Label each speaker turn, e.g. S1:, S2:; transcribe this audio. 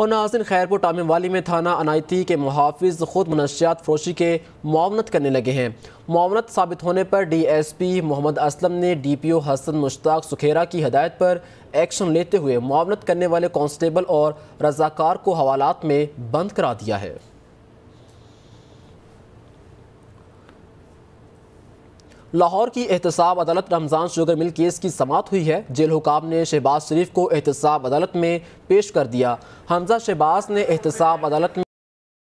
S1: और नाजिन खैरपुर टामिम वाली में थाना अनायती के मुहाफ़ खुद मनशियात फरोशी के मावनत करने लगे हैं मावनत साबित होने पर D S P Mohammad Aslam ने D P O Hassan Mushtaq Sukhera की हदायत पर एक्शन लेते हुए मावनत करने वाले कॉन्स्टेबल और रजाकार को हवालात में बंद करा दिया है लाहौर की एहतसाब अदालत रमज़ान शुगर मिल केस की समाप्त हुई है जेल हुकाम ने शहबाज शरीफ को एहतसाब अदालत में पेश कर दिया हमजा शहबाज ने एहतसाब अदालत